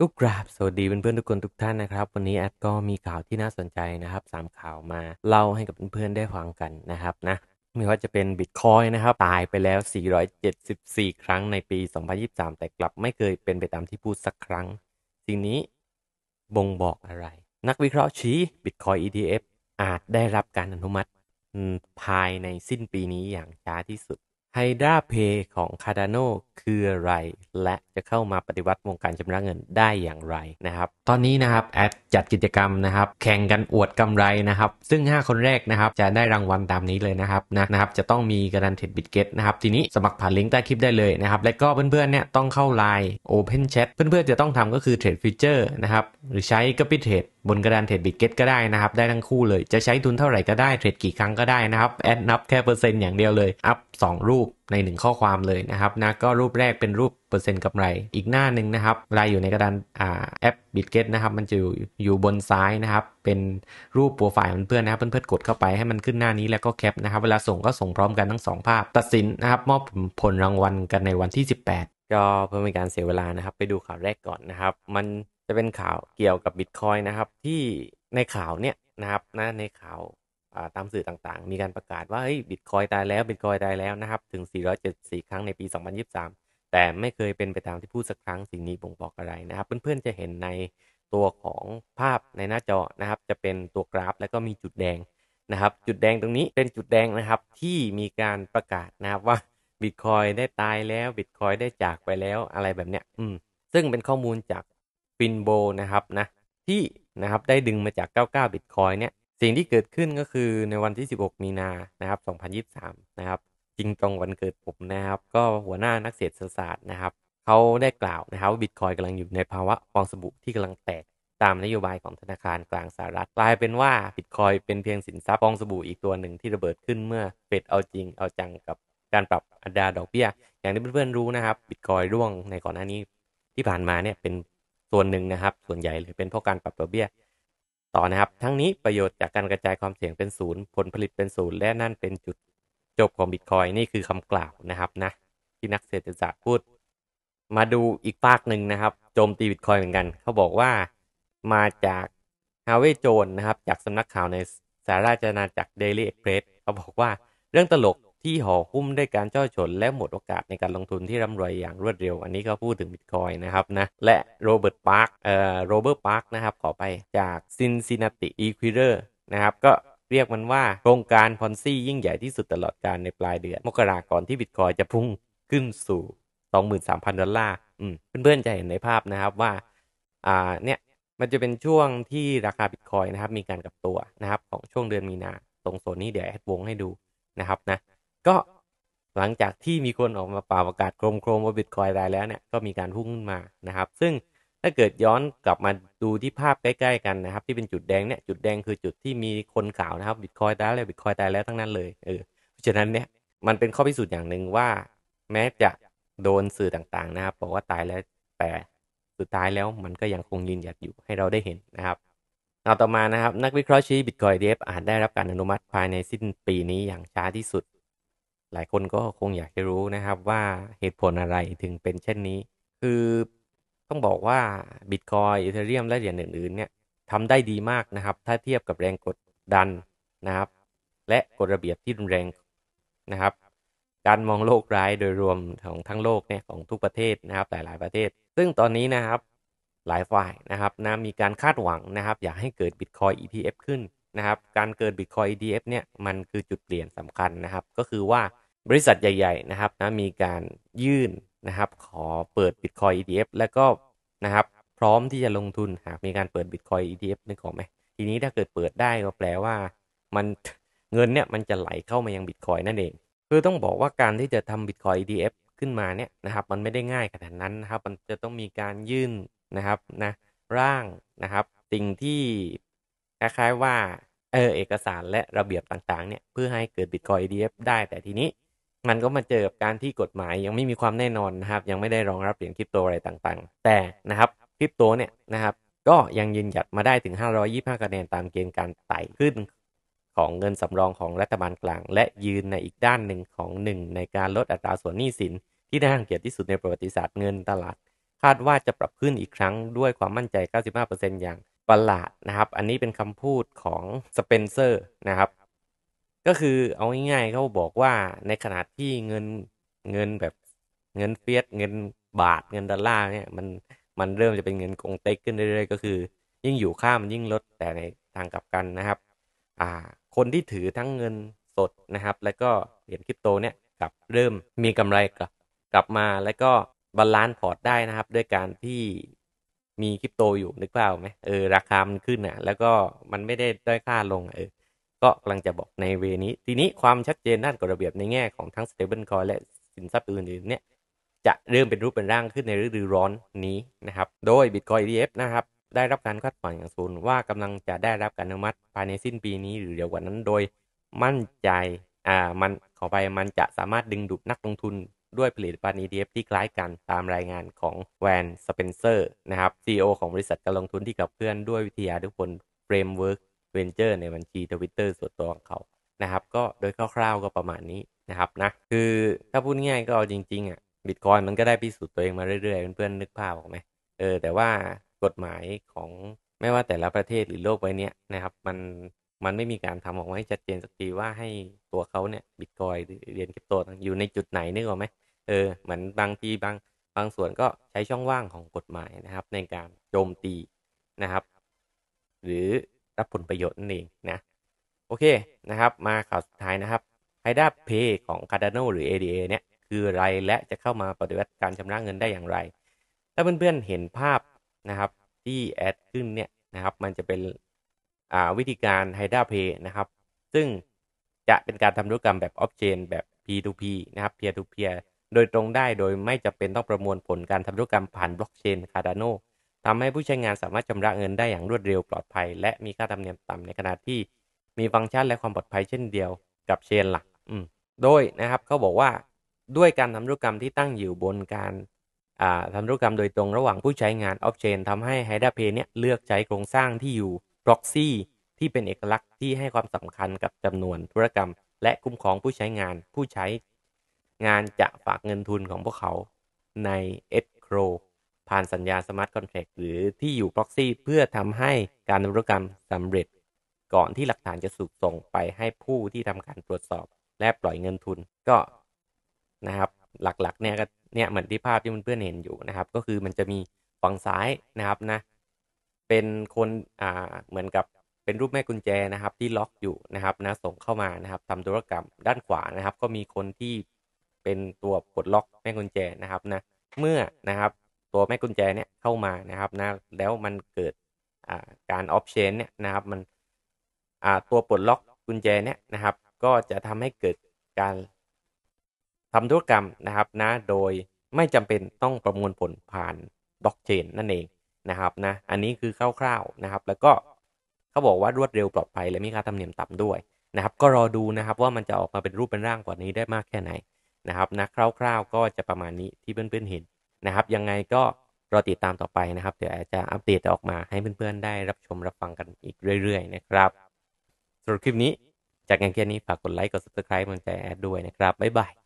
กุกราบสวัสดีเเพื่อนๆทุกคนทุกท่านนะครับวันนี้แอดก็มีข่าวที่น่าสนใจนะครับสามข่าวมาเล่าให้กับเพื่อนๆได้ฟังกันนะครับนะไม่ว่าจะเป็นบิตคอยนะครับตายไปแล้ว 474 ครั้งในปี 2023 แต่กลับไม่เคยเป็นไปตามที่พูดสักครั้ง สิ่งนี้บ่งบอกอะไร นักวิเคราะห์ชี้บิตคอย ETF อาจได้รับการอนุมัติภายในสิ้นปีนี้อย่างช้าที่สุดไฮดราเพย์ของคาร์ดานโนคืออะไร และจะเข้ามาปฏิวัติวงการชำระเงินได้อย่างไรนะครับ ตอนนี้นะครับ แอดจัดกิจกรรมนะครับ แข่งกันอวดกำไรนะครับ ซึ่ง 5 คนแรกนะครับ จะได้รางวัลตามนี้เลยนะครับ นะนะครับ จะต้องมีการันเทดบิตเกตนะครับทีนี้สมัครผ่านลิงก์ใต้คลิปได้เลยนะครับและก็เพื่อนๆเนี่ยต้องเข้าไลน์ Open Chat เพื่อนๆจะต้องทำก็คือเทรดฟีเจอร์นะครับหรือใช้กระปิเทรดบนกระดาน เทรดบิตเก็ตก็ได้นะครับ ได้ทั้งคู่เลย จะใช้ทุนเท่าไหร่ก็ได้เทรดกี่ครั้งก็ได้นะครับแอดนับแค่เปอร์เซ็นต์อย่างเดียวเลย อัพ 2 รูปในหนึ่งข้อความเลยนะครับนะก็รูปแรกเป็นรูปเปอร์เซ็นต์กำไรอีกหน้าหนึ่งนะครับรายอยู่ในกระดานอ่าแอป บิตเกตนะครับมันจะอยู่บนซ้ายนะครับเป็นรูปโปรไฟล์เพื่อนนะครับ เพื่อนๆกดเข้าไปให้มันขึ้นหน้านี้แล้วก็แคปนะครับ เวลาส่งก็ส่งพร้อมกันทั้ง 2 ภาพ ตัดสินนะครับมอบผลรางวัลกันในวันที่ 18 ก็เพื่อเป็นการเสียเวลานะครับ ไปดูข่าวแรกก่อนนะครับ มันจะเป็นข่าวเกี่ยวกับบิตคอยนะครับที่ในข่าวเนี่ยนะครับนะในข่าวตามสื่อต่างๆ มีการประกาศว่าเฮ้ยบิตคอยตายแล้วบิตคอยตายแล้วนะครับถึง474 ครั้งในปี 2023 แต่ไม่เคยเป็นไปตามที่พูดสักครั้งสิ่งนี้บ่งบอกอะไรนะครับ เพื่อนๆจะเห็นในตัวของภาพในหน้าจอนะครับ จะเป็นตัวกราฟแล้วก็มีจุดแดงนะครับ จุดแดงตรงนี้เป็นจุดแดงนะครับที่มีการประกาศนะครับว่าบิตคอยได้ตายแล้วบิตคอยได้จากไปแล้วอะไรแบบเนี้ยอืมซึ่งเป็นข้อมูลจากฟินโบนะครับ นะ ที่นะครับ ได้ดึงมาจาก 99 Bitcoin เนี่ย สิ่งที่เกิดขึ้นก็คือในวันที่ 16 มีนานะครับ 2023 นะครับ จริงตรงวันเกิดผมนะครับ ก็หัวหน้านักเศรษฐศาสตร์นะครับเขาได้กล่าวนะครับ ว่าบิตคอยกำลังอยู่ในภาวะฟองสบู่ที่กำลังแตก ตามนโยบายของธนาคารกลางสหรัฐกลายเป็นว่าบิตคอยเป็นเพียงสินทรัพย์ฟองสบู่อีกตัวหนึ่งที่ระเบิดขึ้นเมื่อเฟดเอาจริง เอาจังกับการปรับอัตราดอกเบี้ยอย่างที่เพื่อนๆรู้นะครับบิตคอยร่วงในก่อนหน้านี้ที่ผ่านมาเนี่ยเป็นส่วนหนึ่งนะครับ ส่วนใหญ่เลยเป็นเพราะการปรับดอกเบี้ยต่อนะครับ ทั้งนี้ประโยชน์จากการกระจายความเสี่ยงเป็นศูนย์ ผลผลิตเป็นศูนย์ และนั่นเป็นจุดจบของบิตคอยนี่คือคำกล่าวนะครับนะที่นักเศรษฐศาสตร์พูด มาดูอีกฝากหนึ่งนะครับโจมตีบิตคอยเหมือนกัน เขาบอกว่ามาจากฮาวเวย์โจนนะครับ จากสำนักข่าวในสาราจนาจากเดลี่เอ็กเพรสเขาบอกว่าเรื่องตลกที่ห่อหุ้มด้วยการเจ้าชนและหมดโอกาสในการลงทุนที่ร่ำรวยอย่างรวดเร็วอันนี้ก็พูดถึงบิตคอยนะครับนะ และโรเบิร์ตพาร์คเอ่อโรเบิร์ตพาร์คนะครับขอไปจากซินซินาติอีควิเลอร์นะครับก็เรียกมันว่า โครงการพอนซี่ยิ่งใหญ่ที่สุดตลอดการในปลายเดือนมกราก่อนที่บิตคอยจะพุ่งขึ้นสู่ 23,000ดอลลาร์เพื่อนๆ จะเห็นในภาพนะครับว่าอ่าเนี่ยมันจะเป็นช่วงที่ราคาบิตคอยนะครับมีการกลับตัวนะครับ ของช่วงเดือนมีนาตรงโซนนี้เดี๋ยวแอดวงให้ดูนะครับนะก็หลังจากที่มีคนออกมาป่าประกาศโครมโครมว่าบิตคอยตายแล้วเนี่ยก็มีการพุ่งขึ้นมานะครับ ซึ่งถ้าเกิดย้อนกลับมาดูที่ภาพใกล้ๆ กันนะครับ ที่เป็นจุดแดงเนี่ยจุดแดงคือจุดที่มีคนข่าวนะครับบิตคอยตายแล้วบิตคอยตายแล้วทั้งนั้นเลยเออเพราะฉะนั้นเนี่ยมันเป็นข้อพิสูจน์อย่างหนึ่งว่าแม้จะโดนสื่อต่างๆนะครับบอกว่าตายแล้วแต่สุดท้ายแล้วมันก็ยังคงยืนหยัดอยู่ให้เราได้เห็นนะครับเอาต่อมานะครับ นักวิเคราะห์ชี้บิตคอยเดฟอาจได้รับการอนุมัติภายในสิ้นปีนี้อย่างช้าที่สุดหลายคนก็คงอยากจะรู้นะครับว่าเหตุผลอะไรถึงเป็นเช่นนี้ คือต้องบอกว่าบิตคอยอีเทเรียมและเหรียญอื่นๆเนี่ยทำได้ดีมากนะครับ ถ้าเทียบกับแรงกดดันนะครับ และกฎระเบียบที่รุนแรงนะครับ การมองโลกร้ายโดยรวมของทั้งโลกเนี่ยของทุกประเทศนะครับ หลายยประเทศซึ่งตอนนี้นะครับหลายฝ่ายนะครับนะมีการคาดหวังนะครับ อยากให้เกิดบิตคอย n ETF ขึ้นนะครับ การเกิดบิตคอย n ETF เนี่ยมันคือจุดเปลี่ยนสำคัญนะครับ ก็คือว่าบริษัทใหญ่ๆนะครับนะมีการยื่นนะครับขอเปิด Bitcoin ETF แล้วก็นะครับพร้อมที่จะลงทุน หากมีการเปิด Bitcoin ETF นึกออกไหมทีนี้ถ้าเกิดเปิดได้ก็แปลว่า มันเงินเนี่ยมันจะไหลเข้ามายัง Bitcoin นั่นเอง คือต้องบอกว่าการที่จะทำ Bitcoin ETF ขึ้นมาเนี่ยนะครับมันไม่ได้ง่ายขนาดนั้นนะครับมันจะต้องมีการยื่นนะครับนะร่างนะครับสิ่งที่คล้ายๆว่า เออ เอกสารและระเบียบต่างๆเนี่ยเพื่อให้เกิด Bitcoin ETF ได้แต่ทีนี้มันก็มาเจอกับการที่กฎหมายยังไม่มีความแน่นอนนะครับ ยังไม่ได้รองรับเหรียญคริปโตอะไรต่างๆ แต่นะครับคริปโตเนี่ยนะครับ ก็ยังยืนหยัดมาได้ถึง 525คะแนนตามเกณฑ์การไต่ขึ้นของเงินสำรองของรัฐบาลกลาง และยืนในอีกด้านหนึ่งของหนึ่งในการลดอัตราส่วนหนี้สิน ที่ได้ทังเกียรที่สุดในประวัติศาสตร์เงินตลาด คาดว่าจะปรับขึ้นอีกครั้งด้วยความมั่นใจ 95%อย่างประหลาดนะครับ อันนี้เป็นคำพูดของสเปนเซอร์ นะครับก็คือเอาง่ายๆเขาบอกว่าในขณะที่เงินเงินแบบเงินเฟียสเงินบาท เงินดอลลาร์เนี่ยมันมันเริ่มจะเป็นเงินกงเต็กขึ้นเรื่อยๆ ก็คือยิ่งอยู่ข้ามยิ่งลดแต่ในทางกลับกันนะครับอ่าคนที่ถือทั้งเงินสดนะครับแล้วก็เหรียญคริปโตเนี่ยกลับเริ่มมีกำไรกลับกลับมาแล้วก็บาลานซ์พอร์ตได้นะครับด้วยการที่มีคริปโตอยู่นึกเปล่าไหมเออราคามันขึ้นอ่ะแล้วก็มันไม่ได้ด้อยค่าลงเออก็กำลังจะบอกในเวนี้ ทีนี้ความชัดเจนด้านกฎระเบียบในแง่ของทั้ง stable coin และสินทรัพย์อื่นๆเนี่ยจะเริ่มเป็นรูปเป็นร่างขึ้นในฤดูร้อนนี้นะครับ โดย Bitcoin ETF นะครับ ได้รับการคาดหวังอย่างสูงว่ากำลังจะได้รับการอนุมัติภายในสิ้นปีนี้หรือเร็วกว่านั้นโดยมั่นใจ อ่า มันขอไปมันจะสามารถดึงดูดนักลงทุนด้วยผลิตภัณฑ์ ETF ที่คล้ายกันตามรายงานของแวนสเปนเซอร์นะครับ CEO ของบริษัทการลงทุนที่กับเพื่อนด้วยวิทยาทุกคนเฟรมเวิร์กเวนเจอร์ในบัญชีทวิตเตอร์ส่วนตัวของเขานะครับ ก็โดยคร่าวๆก็ประมาณนี้นะครับนะ คือถ้าพูดง่ายก็เอาจริง ๆ อ่ะ บิตคอยมันก็ได้พิสูจน์ตัวเองมาเรื่อย ๆเพื่อนๆนึกภาพออกไหม เออแต่ว่ากฎหมายของไม่ว่าแต่ละประเทศหรือโลกใบนี้นะครับ มันมันไม่มีการทำออกมาให้ชัดเจนสักทีว่าให้ตัวเขาเนี่ยบิตคอยเหรียญคริปโตอยู่ในจุดไหนนึกออกไหมเออเหมือนบางทีบางบางส่วนก็ใช้ช่องว่างของกฎหมายนะครับ ในการโจมตีนะครับ หรือรับผลประโยชน์นั่นเองนะ โอเคนะครับมาข่าวสุดท้ายนะครับไฮด้าเพย์ของ Cardano หรือ ADA เนี่ย คืออะไรและจะเข้ามาปฏิบัติการชำระเงินได้อย่างไร ถ้าเพื่อนๆเห็นภาพนะครับที่แอดขึ้นเนี่ยนะครับ มันจะเป็นวิธีการไฮด้าเพย์นะครับ ซึ่งจะเป็นการทำธุรกรรมแบบออฟเชนแบบ P2P นะครับ peer to peer โดยตรงได้โดยไม่จำเป็นต้องประมวลผลการทำธุรกรรมผ่านบล็อกเชน Cardano ทำให้ผู้ใช้งานสามารถชำระเงินได้อย่างรวดเร็วปลอดภัย และมีค่าธรรมเนียมต่ำในขณะที่มีฟังก์ชันและความปลอดภัยเช่นเดียวกับเชนหลักโดยนะครับเขาบอกว่าด้วยการทำธุรกรรมที่ตั้งอยู่บนการทำธุรกรรมโดยตรงระหว่างผู้ใช้งานออฟเชนทำให้ไฮดเพย์เนี่ยเลือกใช้โครงสร้างที่อยู่ proxy ที่เป็นเอกลักษณ์ที่ให้ความสำคัญกับจำนวนธุรกรรม และคุ้มครองผู้ใช้งานผู้ใช้งานจะฝากเงินทุนของพวกเขาใน e ็ c r o w ผ่านสัญญาสมาร์ทคอนแทคหรือที่อยู่พ็อกซี่เพื่อทำให้การธุรกรรมสำเร็จ ก่อนที่หลักฐานจะสูกส่งไปให้ผู้ที่ทำการตรวจสอบและปล่อยเงินทุนก็นะครับ หลักๆเนี่ยก็เนี่ยเหมือนที่ภาพที่มันเพื่อนเห็นอยู่นะครับ ก็คือมันจะมีฝั่งซ้ายนะครับนะ เป็นคนอ่าเหมือนกับเป็นรูปแม่กุญแจนะครับ ที่ล็อกอยู่นะครับนะส่งเข้ามานะครับทำธุรกรรมด้านขวานะครับ ก็มีคนที่เป็นตัวปลดล็อกแม่กุญแจนะครับนะเมื่อนะครับตัวแม่กุญแจเนี่ยเข้ามานะครับนะแล้วมันเกิดการออฟเชนเนี่ยนะครับมันตัวปลดล็อกกุญแจเนี่ยนะครับ ก็จะทำให้เกิดการทำธุรกรรมนะครับนะโดยไม่จำเป็นต้องประมวลผลผ่านบล็อกเชนนั่นเองนะครับนะอันนี้คือคร่าว ๆนะครับ แล้วก็เขาบอกว่ารวดเร็วปลอดภัยและมีค่าธรรมเนียมต่ำด้วยนะครับ ก็รอดูนะครับว่ามันจะออกมาเป็นรูปเป็นร่างกว่านี้ได้มากแค่ไหนนะครับนะคร่าวๆก็จะประมาณนี้ที่เพื่อนๆเห็นนะครับ ยังไงก็รอติดตามต่อไปนะครับ เดี๋ยวอาจจะอัปเดตออกมาให้เพื่อนๆได้รับชมรับฟังกันอีกเรื่อยๆนะครับสำหรับคลิปนี้จากงานแค่นี้ฝากกดไลค์กด subscribe มันใจแอดด้วยนะครับ บ๊ายบาย